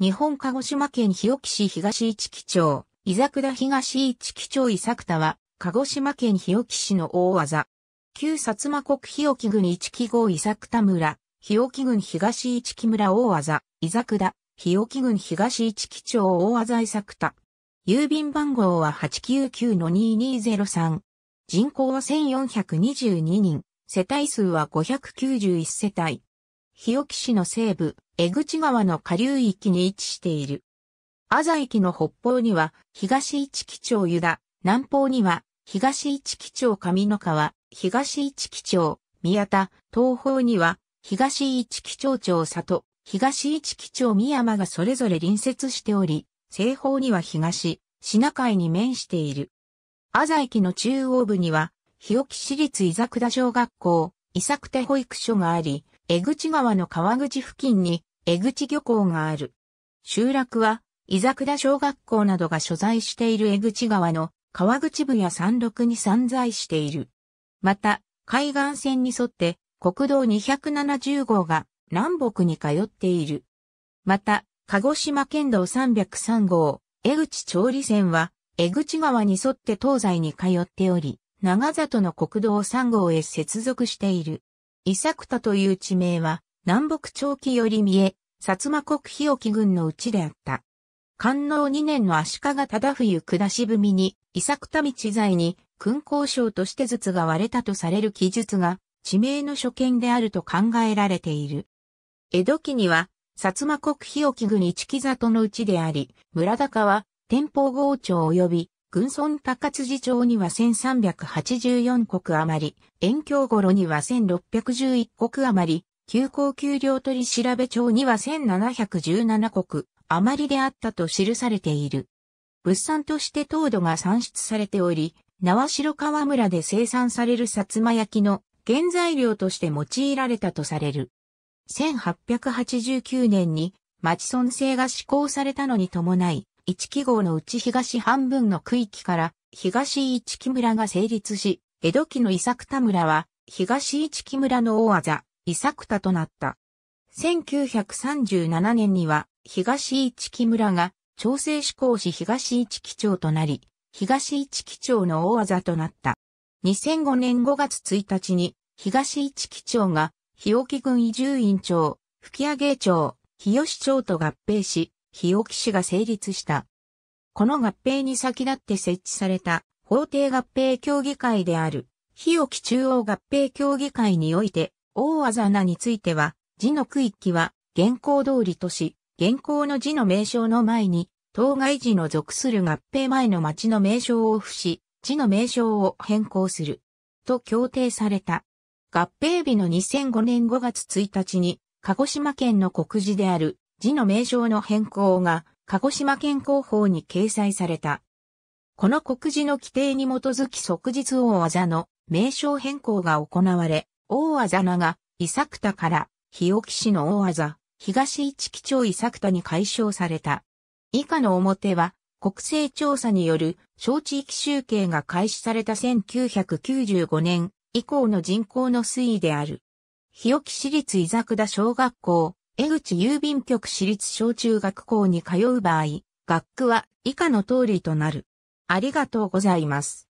日本鹿児島県日置市東市木町、伊田東市木町伊作田は、鹿児島県日置市の大技。旧薩摩国日置郡一木号伊作田村、日置郡東市木村大技、伊田、日置郡東市木町大技伊作田。郵便番号は899-2203。人口は1422人、世帯数は591世帯。日置市の西部、江口川の下流域に位置している。アザ駅の北方には東市基町湯田、南方には東市基町上野川、東市基町宮田、東方には東市基町町里、東市基町三山がそれぞれ隣接しており、西方には東、品海に面している。アザ駅の中央部には、日置市立伊作田小学校、伊作手保育所があり、江口川の川口付近に江口漁港がある。集落は、伊田小学校などが所在している江口川の川口部や山麓に散在している。また、海岸線に沿って国道270号が南北に通っている。また、鹿児島県道303号、江口調理線は、江口川に沿って東西に通っており、長里の国道3号へ接続している。伊作田という地名は、南北長期より見え、薩摩国日置軍のうちであった。官能2年の足利忠冬下しみに、伊作民知在に、勲功章として術が割れたとされる記述が、地名の所見であると考えられている。江戸期には、薩摩国日置軍一木里のうちであり、村高は、天保郷町及び、軍村高辻町には1384国余り、遠京頃には1611国余り、急行給料取調べ帳には1717国余りであったと記されている。物産として糖度が産出されており、縄城川村で生産される薩摩焼の原材料として用いられたとされる。1889年に町村制が施行されたのに伴い、一記号のうち東半分の区域から東一木村が成立し、江戸期の伊作田村は東一木村の大技、伊作田となった。1937年には東市木村が調整志向し東市木町となり、東市木町の大技となった。2005年5月1日に東市木町が日置郡移住院町、吹上町、日吉町と合併し、日置市が成立した。この合併に先立って設置された法定合併協議会である、日置中央合併協議会において、大あざなについては、字の区域は、現行通りとし、現行の字の名称の前に、当該字の属する合併前の町の名称を付し、字の名称を変更する。と協定された。合併日の2005年5月1日に、鹿児島県の国字である字の名称の変更が、鹿児島県広報に掲載された。この国字の規定に基づき即日大技の名称変更が行われ、大技名が、伊作田から、日置市の大技、東市基町伊作田に解消された。以下の表は、国勢調査による小地域集計が開始された1995年以降の人口の推移である。日置市立伊作田小学校、江口郵便局市立小中学校に通う場合、学区は以下の通りとなる。ありがとうございます。